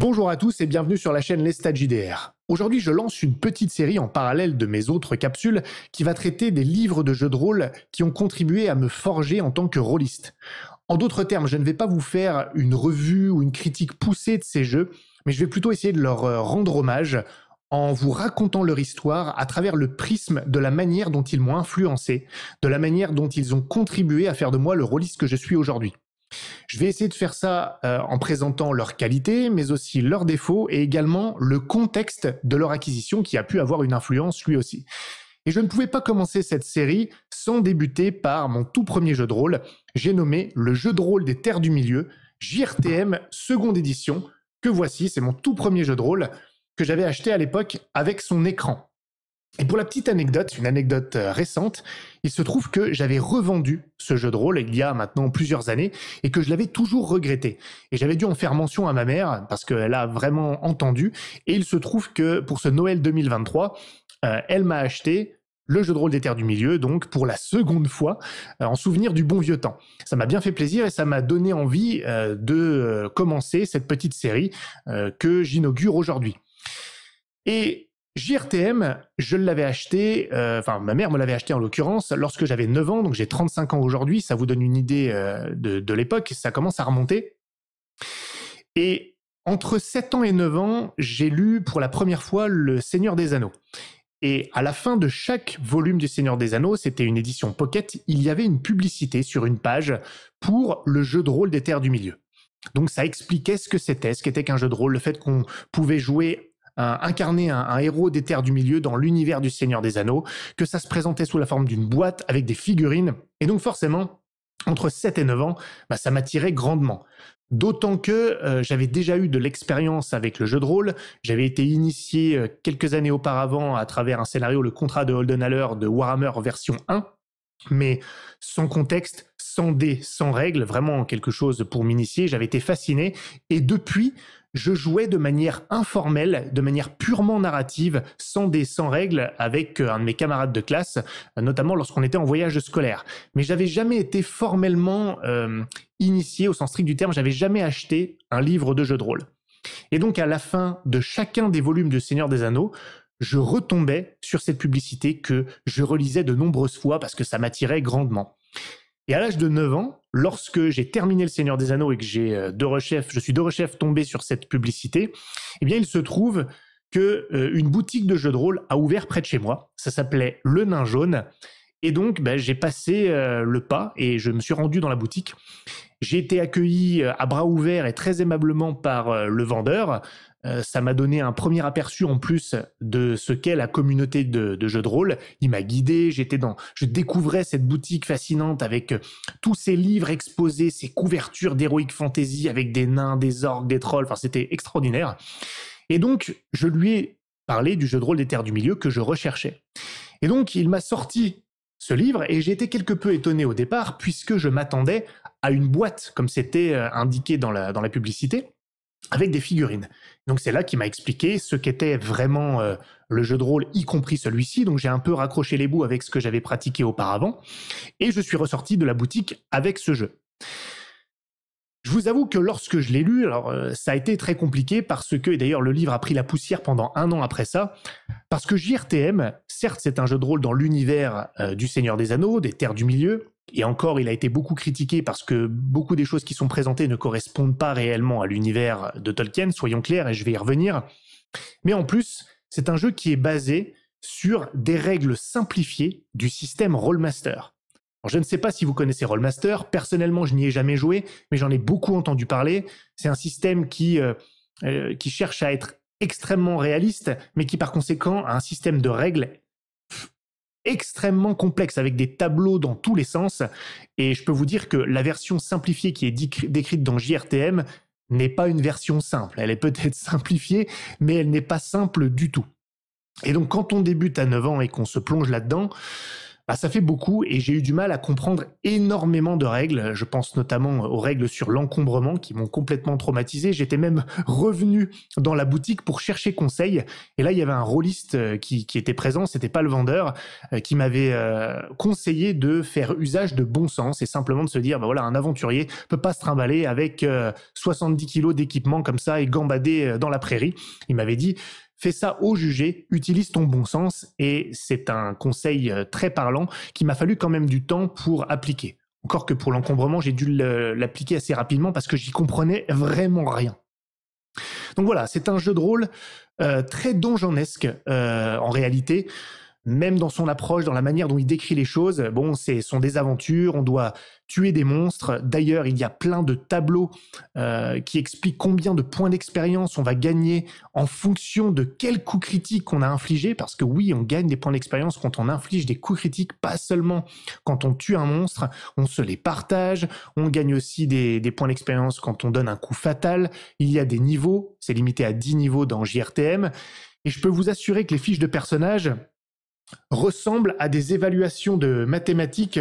Bonjour à tous et bienvenue sur la chaîne Les Stats JDR. Aujourd'hui, je lance une petite série en parallèle de mes autres capsules qui va traiter des livres de jeux de rôle qui ont contribué à me forger en tant que rôliste. En d'autres termes, je ne vais pas vous faire une revue ou une critique poussée de ces jeux, mais je vais plutôt essayer de leur euh, rendre hommage en vous racontant leur histoire à travers le prisme de la manière dont ils m'ont influencé, de la manière dont ils ont contribué à faire de moi le rôliste que je suis aujourd'hui. Je vais essayer de faire ça euh, en présentant leurs qualités, mais aussi leurs défauts et également le contexte de leur acquisition qui a pu avoir une influence lui aussi. Et je ne pouvais pas commencer cette série sans débuter par mon tout premier jeu de rôle. J'ai nommé le jeu de rôle des Terres du Milieu, JRTM seconde édition, que voici, c'est mon tout premier jeu de rôle que j'avais acheté à l'époque avec son écran. Et pour la petite anecdote, une anecdote euh, récente, il se trouve que j'avais revendu ce jeu de rôle il y a maintenant plusieurs années et que je l'avais toujours regretté. Et j'avais dû en faire mention à ma mère parce qu'elle a vraiment entendu. Et il se trouve que pour ce Noël 2023, euh, elle m'a acheté le jeu de rôle des Terres du Milieu, donc pour la seconde fois, euh, en souvenir du bon vieux temps. Ça m'a bien fait plaisir et ça m'a donné envie de commencer cette petite série que j'inaugure aujourd'hui. Et JRTM, je l'avais acheté, euh, enfin ma mère me l'avait acheté en l'occurrence, lorsque j'avais 9 ans, donc j'ai 35 ans aujourd'hui, ça vous donne une idée euh, de, de l'époque, ça commence à remonter. Et entre 7 ans et 9 ans, j'ai lu pour la première fois Le Seigneur des Anneaux. Et à la fin de chaque volume du Seigneur des Anneaux, c'était une édition pocket, il y avait une publicité sur une page pour le jeu de rôle des Terres du Milieu. Donc ça expliquait ce que c'était, ce qu'était qu'un jeu de rôle, le fait qu'on pouvait jouer incarner un, héros des terres du milieu dans l'univers du Seigneur des Anneaux, que ça se présentait sous la forme d'une boîte avec des figurines. Et donc forcément, entre 7 et 9 ans, bah, ça m'attirait grandement. D'autant que euh, j'avais déjà eu de l'expérience avec le jeu de rôle, j'avais été initié euh, quelques années auparavant à travers un scénario Le contrat de Holden Heller de Warhammer version 1, mais sans contexte, sans dés, sans règles, vraiment quelque chose pour m'initier, j'avais été fasciné, et depuis, je jouais de manière informelle, de manière purement narrative, sans sans règles, avec euh, un de mes camarades de classe, euh, notamment lorsqu'on était en voyage scolaire. Mais j'avais jamais été formellement euh, initié au sens strict du terme, j'avais jamais acheté un livre de jeu de rôle. Et donc à la fin de chacun des volumes de Seigneur des Anneaux, je retombais sur cette publicité que je relisais de nombreuses fois parce que ça m'attirait grandement. Et à l'âge de 9 ans, lorsque j'ai terminé Le Seigneur des Anneaux et que j'ai euh, de je suis de rechef tombé sur cette publicité, eh bien, il se trouve que euh, une boutique de jeux de rôle a ouvert près de chez moi. Ça s'appelait Le Nain Jaune. Et donc, ben, j'ai passé euh, le pas et je me suis rendu dans la boutique. J'ai été accueilli à bras ouverts et très aimablement par le vendeur. Euh, ça m'a donné un premier aperçu en plus de ce qu'est la communauté de, jeux de rôle. Il m'a guidé, j'étais dans, je découvrais cette boutique fascinante avec euh, tous ces livres exposés, ces couvertures d'héroïque fantasy avec des nains, des orques, des trolls. Enfin, c'était extraordinaire. Et donc, je lui ai parlé du jeu de rôle des Terres du Milieu que je recherchais. Et donc, il m'a sorti ce livre et j'ai été quelque peu étonné au départ puisque je m'attendais à une boîte comme c'était euh, indiqué dans la, dans la publicité avec des figurines. Donc c'est là qui m'a expliqué ce qu'était vraiment euh, le jeu de rôle, y compris celui-ci. Donc j'ai un peu raccroché les bouts avec ce que j'avais pratiqué auparavant, et je suis ressorti de la boutique avec ce jeu. Je vous avoue que lorsque je l'ai lu, alors euh, ça a été très compliqué parce que, et d'ailleurs le livre a pris la poussière pendant un an après ça, parce que JRTM, certes c'est un jeu de rôle dans l'univers euh, du Seigneur des Anneaux, des Terres du Milieu, et encore, il a été beaucoup critiqué parce que beaucoup des choses qui sont présentées ne correspondent pas réellement à l'univers de Tolkien, soyons clairs, et je vais y revenir. Mais en plus, c'est un jeu qui est basé sur des règles simplifiées du système Rollmaster. Alors, je ne sais pas si vous connaissez Rollmaster, personnellement je n'y ai jamais joué, mais j'en ai beaucoup entendu parler. C'est un système qui, euh, euh, qui cherche à être extrêmement réaliste, mais qui par conséquent a un système de règles extrêmement complexe avec des tableaux dans tous les sens. Et je peux vous dire que la version simplifiée qui est décrite dans JRTM n'est pas une version simple. Elle est peut-être simplifiée, mais elle n'est pas simple du tout. Et donc quand on débute à 9 ans et qu'on se plonge là-dedans, bah, ça fait beaucoup et j'ai eu du mal à comprendre énormément de règles. Je pense notamment aux règles sur l'encombrement qui m'ont complètement traumatisé. J'étais même revenu dans la boutique pour chercher conseil. Et là, il y avait un rôliste euh, qui, était présent, c'était pas le vendeur, euh, qui m'avait euh, conseillé de faire usage de bon sens et simplement de se dire, bah, voilà, un aventurier peut pas se trimballer avec 70 kilos d'équipement comme ça et gambader dans la prairie. Il m'avait dit, Fais ça au jugé, utilise ton bon sens et c'est un conseil euh, très parlant qui m'a fallu quand même du temps pour appliquer. Encore que pour l'encombrement, j'ai dû l'appliquer assez rapidement parce que j'y comprenais vraiment rien. Donc voilà, c'est un jeu de rôle euh, très donjonesque euh, en réalité même dans son approche, dans la manière dont il décrit les choses, bon, c'est son des on doit tuer des monstres. D'ailleurs, il y a plein de tableaux euh, qui expliquent combien de points d'expérience on va gagner en fonction de quel coup critique on a infligé, parce que oui, on gagne des points d'expérience quand on inflige des coups critiques, pas seulement quand on tue un monstre, on se les partage, on gagne aussi des, des points d'expérience quand on donne un coup fatal. Il y a des niveaux, c'est limité à 10 niveaux dans JRTM, et je peux vous assurer que les fiches de personnages, ressemble à des évaluations de mathématiques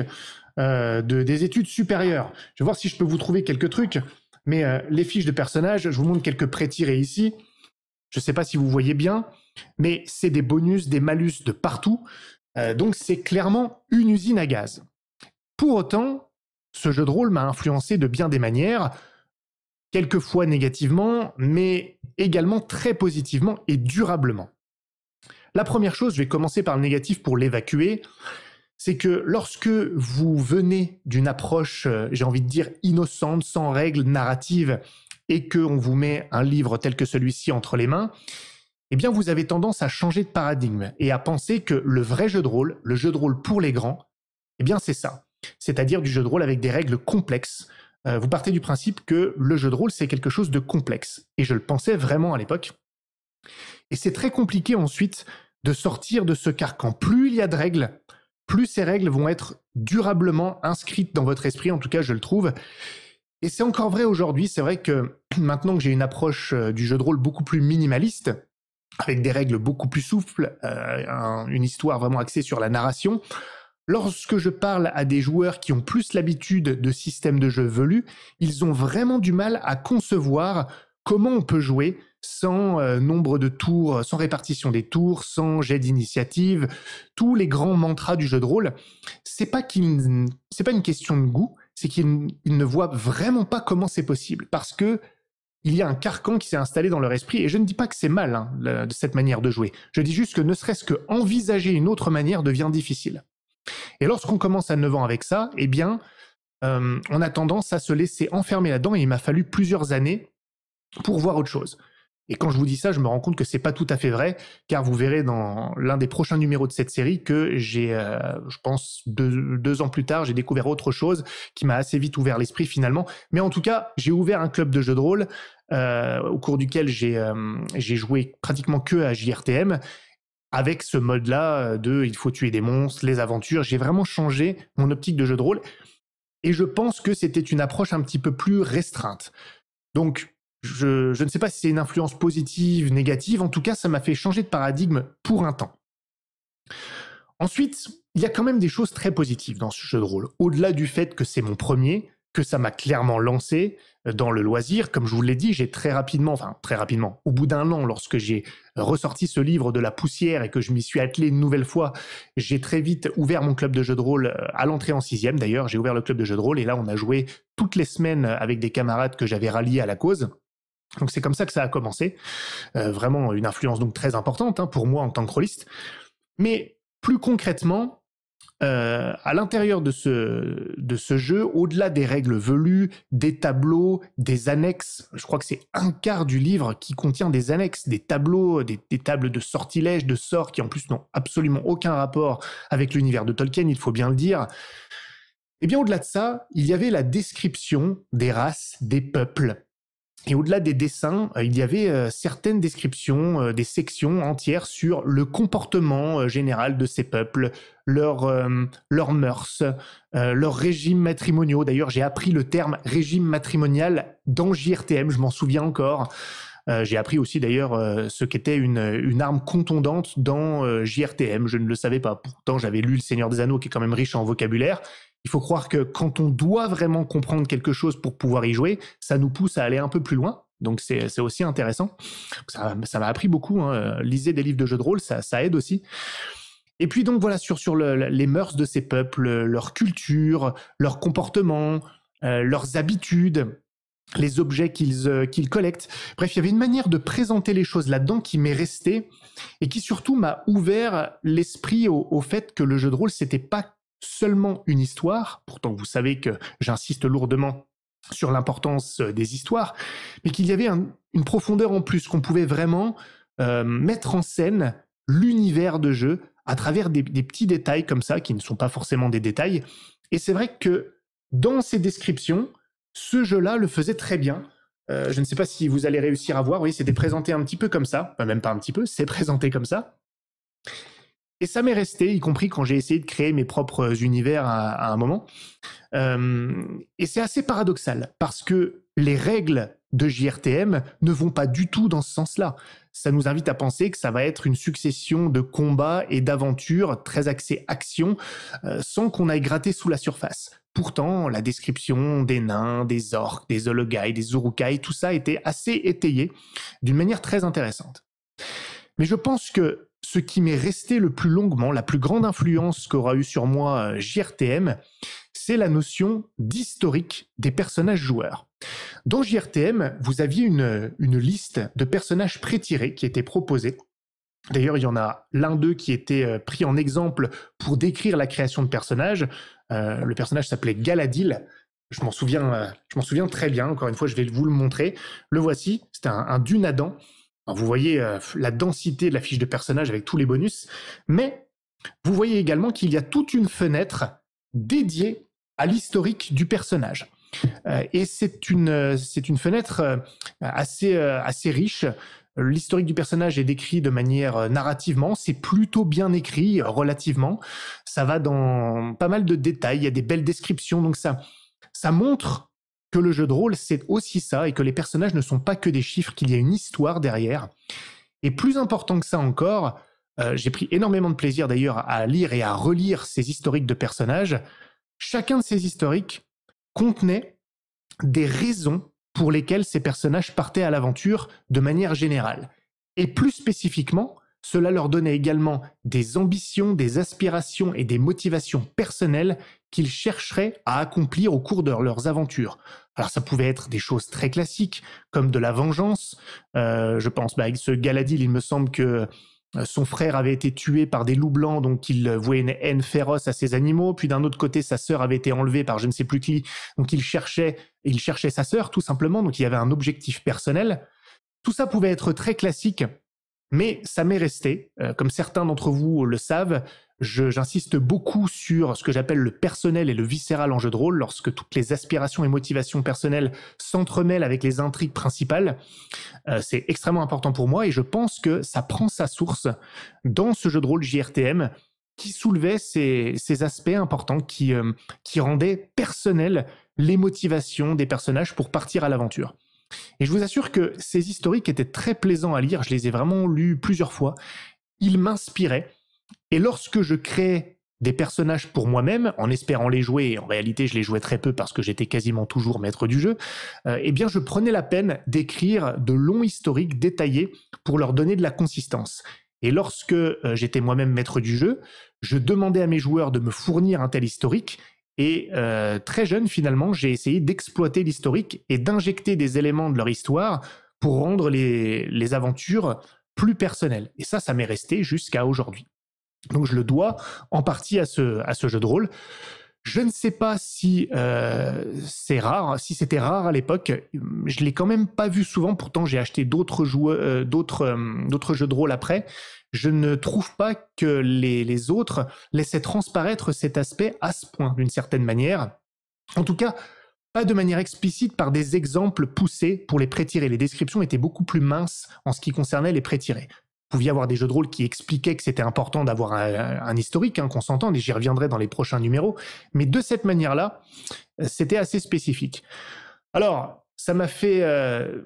euh, de, des études supérieures. Je vais voir si je peux vous trouver quelques trucs, mais euh, les fiches de personnages, je vous montre quelques tirés ici. Je ne sais pas si vous voyez bien, mais c'est des bonus, des malus de partout. Euh, donc c'est clairement une usine à gaz. Pour autant, ce jeu de rôle m'a influencé de bien des manières, quelquefois négativement, mais également très positivement et durablement. La première chose, je vais commencer par le négatif pour l'évacuer, c'est que lorsque vous venez d'une approche, euh, j'ai envie de dire, innocente, sans règles narratives, et qu'on vous met un livre tel que celui-ci entre les mains, eh bien vous avez tendance à changer de paradigme et à penser que le vrai jeu de rôle, le jeu de rôle pour les grands, eh bien c'est ça. C'est-à-dire du jeu de rôle avec des règles complexes. Euh, vous partez du principe que le jeu de rôle, c'est quelque chose de complexe. Et je le pensais vraiment à l'époque. Et c'est très compliqué ensuite de sortir de ce carcan. Plus il y a de règles, plus ces règles vont être durablement inscrites dans votre esprit, en tout cas je le trouve. Et c'est encore vrai aujourd'hui, c'est vrai que maintenant que j'ai une approche euh, du jeu de rôle beaucoup plus minimaliste, avec des règles beaucoup plus souples, euh, une histoire vraiment axée sur la narration, lorsque je parle à des joueurs qui ont plus l'habitude de systèmes de jeu velus, ils ont vraiment du mal à concevoir comment on peut jouer sans euh, nombre de tours, euh, sans répartition des tours, sans jet d'initiative, tous les grands mantras du jeu de rôle, c'est pas qu'il c'est pas une question de goût, c'est qu'ils ne voient vraiment pas comment c'est possible parce que il y a un carcan qui s'est installé dans leur esprit et je ne dis pas que c'est mal hein, de cette manière de jouer. Je dis juste que ne serait-ce que envisager une autre manière devient difficile. Et lorsqu'on commence à 9 ans avec ça, eh bien, euh, on a tendance à se laisser enfermer là-dedans et il m'a fallu plusieurs années pour voir autre chose. Et quand je vous dis ça, je me rends compte que c'est pas tout à fait vrai, car vous verrez dans l'un des prochains numéros de cette série que j'ai, euh, je pense, deux, ans plus tard, j'ai découvert autre chose qui m'a assez vite ouvert l'esprit finalement. Mais en tout cas, j'ai ouvert un club de jeux de rôle euh, au cours duquel j'ai euh, j'ai joué pratiquement que à JRTM avec ce mode-là de il faut tuer des monstres, les aventures. J'ai vraiment changé mon optique de jeu de rôle et je pense que c'était une approche un petit peu plus restreinte. Donc je, ne sais pas si c'est une influence positive, négative, en tout cas, ça m'a fait changer de paradigme pour un temps. Ensuite, il y a quand même des choses très positives dans ce jeu de rôle. Au-delà du fait que c'est mon premier, que ça m'a clairement lancé euh, dans le loisir. Comme je vous l'ai dit, j'ai très rapidement, enfin très rapidement, au bout d'un an, lorsque j'ai ressorti ce livre de la poussière et que je m'y suis attelé une nouvelle fois, j'ai très vite ouvert mon club de jeu de rôle euh, à l'entrée en sixième. D'ailleurs, j'ai ouvert le club de jeu de rôle et là, on a joué toutes les semaines avec des camarades que j'avais ralliés à la cause. Donc c'est comme ça que ça a commencé. Euh, vraiment une influence donc très importante hein, pour moi en tant que rôliste. Mais plus concrètement, euh, à l'intérieur de ce, jeu, au-delà des règles velues, des tableaux, des annexes, je crois que c'est un quart du livre qui contient des annexes, des tableaux, des, des tables de sortilèges, de sorts qui en plus n'ont absolument aucun rapport avec l'univers de Tolkien, il faut bien le dire. Eh bien, au-delà de ça, il y avait la description des races, des peuples, et au-delà des dessins, euh, il y avait euh, certaines descriptions euh, des sections entières sur le comportement général de ces peuples, leurs leur mœurs, leurs régimes matrimoniaux. D'ailleurs, j'ai appris le terme régime matrimonial dans JRTM, je m'en souviens encore. j'ai appris aussi d'ailleurs ce qu'était une, une, arme contondante dans JRTM. Je ne le savais pas. Pourtant, j'avais lu Le Seigneur des Anneaux, qui est quand même riche en vocabulaire. Il faut croire que quand on doit vraiment comprendre quelque chose pour pouvoir y jouer, ça nous pousse à aller un peu plus loin. Donc c'est aussi intéressant. Ça m'a appris beaucoup. Hein. Lisez des livres de jeux de rôle, ça, ça aide aussi. Et puis donc voilà sur, sur les mœurs de ces peuples, leur culture, leur comportement, euh, leurs habitudes, les objets qu'ils euh, qu'ils collectent. Bref, il y avait une manière de présenter les choses là-dedans qui m'est restée et qui surtout m'a ouvert l'esprit au, au, fait que le jeu de rôle c'était pas seulement une histoire, pourtant vous savez que j'insiste lourdement sur l'importance euh, des histoires, mais qu'il y avait une profondeur en plus, qu'on pouvait vraiment euh, mettre en scène l'univers de jeu à travers des, petits détails comme ça, qui ne sont pas forcément des détails. Et c'est vrai que dans ces descriptions, ce jeu-là le faisait très bien. Euh, je ne sais pas si vous allez réussir à voir, oui, c'était présenté un petit peu comme ça, même pas un petit peu, c'est présenté comme ça. Et ça m'est resté, y compris quand j'ai essayé de créer mes propres univers à, un moment. Euh, et c'est assez paradoxal, parce que les règles de JRTM ne vont pas du tout dans ce sens-là. Ça nous invite à penser que ça va être une succession de combats et d'aventures très axées action, euh, sans qu'on aille gratter sous la surface. Pourtant, la description des nains, des orques, des ologai, des urukai, tout ça était assez étayé d'une manière très intéressante. Mais je pense que ce qui m'est resté le plus longuement, la plus grande influence qu'aura eu sur moi euh, JRTM, c'est la notion d'historique des personnages joueurs. Dans JRTM, vous aviez une, liste de personnages prétirés qui étaient proposés. D'ailleurs, il y en a l'un d'eux qui était euh, pris en exemple pour décrire la création de personnages. Euh, le personnage s'appelait Galadil, je m'en souviens, je m'en souviens très bien. Encore une fois, je vais vous le montrer. Le voici. c'est un, Dunadan vous voyez euh, la densité de la fiche de personnage avec tous les bonus, mais vous voyez également qu'il y a toute une fenêtre dédiée à l'historique du personnage. Euh, et c'est une, euh, c'est une fenêtre assez, assez riche. L'historique du personnage est décrit de manière narrativement, c'est plutôt bien écrit relativement. Ça va dans pas mal de détails, il y a des belles descriptions, donc ça, ça montre que le jeu de rôle, c'est aussi ça, et que les personnages ne sont pas que des chiffres, qu'il y a une histoire derrière. Et plus important que ça encore, euh, j'ai pris énormément de plaisir d'ailleurs à lire et à relire ces historiques de personnages. Chacun de ces historiques contenait des raisons pour lesquelles ces personnages partaient à l'aventure de manière générale. Et plus spécifiquement, cela leur donnait également des ambitions, des aspirations et des motivations personnelles qu'ils chercheraient à accomplir au cours de leurs aventures. Alors ça pouvait être des choses très classiques, comme de la vengeance. Euh, je pense, bah, avec ce Galadil, il me semble que euh, son frère avait été tué par des loups blancs, donc il voyait une haine féroce à ses animaux. Puis d'un autre côté, sa sœur avait été enlevée par je ne sais plus qui, donc il cherchait, il cherchait sa sœur tout simplement. Donc il y avait un objectif personnel. Tout ça pouvait être très classique, mais ça m'est resté. Euh, comme certains d'entre vous le savent, J'insiste beaucoup sur ce que j'appelle le personnel et le viscéral en jeu de rôle, lorsque toutes les aspirations et motivations personnelles s'entremêlent avec les intrigues principales. Euh, c'est extrêmement important pour moi et je pense que ça prend sa source dans ce jeu de rôle JRTM qui soulevait ces, aspects importants qui, euh, qui rendaient personnelles les motivations des personnages pour partir à l'aventure. Et je vous assure que ces historiques étaient très plaisants à lire, je les ai vraiment lus plusieurs fois. Ils m'inspiraient et lorsque je crée des personnages pour moi-même, en espérant les jouer, en réalité je les jouais très peu parce que j'étais quasiment toujours maître du jeu, euh, eh bien je prenais la peine d'écrire de longs historiques détaillés pour leur donner de la consistance. Et lorsque euh, j'étais moi-même maître du jeu, je demandais à mes joueurs de me fournir un tel historique, et euh, très jeune finalement, j'ai essayé d'exploiter l'historique et d'injecter des éléments de leur histoire pour rendre les, les aventures plus personnelles. Et ça, ça m'est resté jusqu'à aujourd'hui. Donc je le dois en partie à ce, jeu de rôle. Je ne sais pas si euh, c'est rare, si c'était rare à l'époque. Je l'ai quand même pas vu souvent. Pourtant, j'ai acheté d'autres euh, euh, jeux de rôle après. Je ne trouve pas que les, autres laissaient transparaître cet aspect à ce point, d'une certaine manière. En tout cas, pas de manière explicite par des exemples poussés pour les prétirer. Les descriptions étaient beaucoup plus minces en ce qui concernait les prétirés pouviez avoir des jeux de rôle qui expliquaient que c'était important d'avoir un, historique, hein, qu'on s'entende, et j'y reviendrai dans les prochains numéros. Mais de cette manière-là, euh, c'était assez spécifique. Alors, ça m'a fait euh,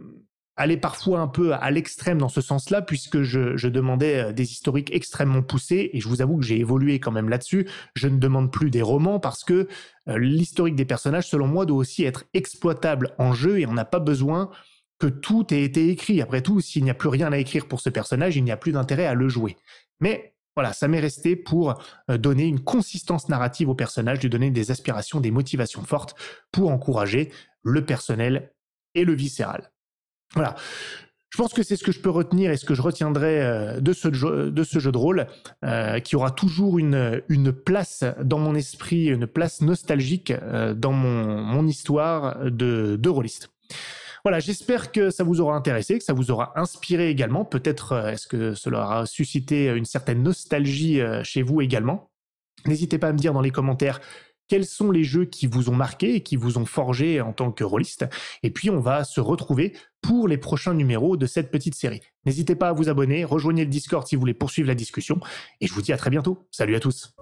aller parfois un peu à l'extrême dans ce sens-là, puisque je, demandais euh, des historiques extrêmement poussés, et je vous avoue que j'ai évolué quand même là-dessus. Je ne demande plus des romans parce que l'historique des personnages, selon moi, doit aussi être exploitable en jeu, et on n'a pas besoin que tout ait été écrit. Après tout, s'il n'y a plus rien à écrire pour ce personnage, il n'y a plus d'intérêt à le jouer. Mais voilà, ça m'est resté pour euh, donner une consistance narrative au personnage, lui donner des aspirations, des motivations fortes pour encourager le personnel et le viscéral. Voilà. Je pense que c'est ce que je peux retenir et ce que je retiendrai euh, de ce jeu de, ce jeu de rôle, euh, qui aura toujours une, une place dans mon esprit, une place nostalgique dans mon, histoire de, de rôliste. Voilà, j'espère que ça vous aura intéressé, que ça vous aura inspiré également. Peut-être euh, est-ce que cela aura suscité une certaine nostalgie euh, chez vous également. N'hésitez pas à me dire dans les commentaires quels sont les jeux qui vous ont marqué et qui vous ont forgé en tant que rôliste. Et puis on va se retrouver pour les prochains numéros de cette petite série. N'hésitez pas à vous abonner, rejoignez le Discord si vous voulez poursuivre la discussion, et je vous dis à très bientôt. Salut à tous.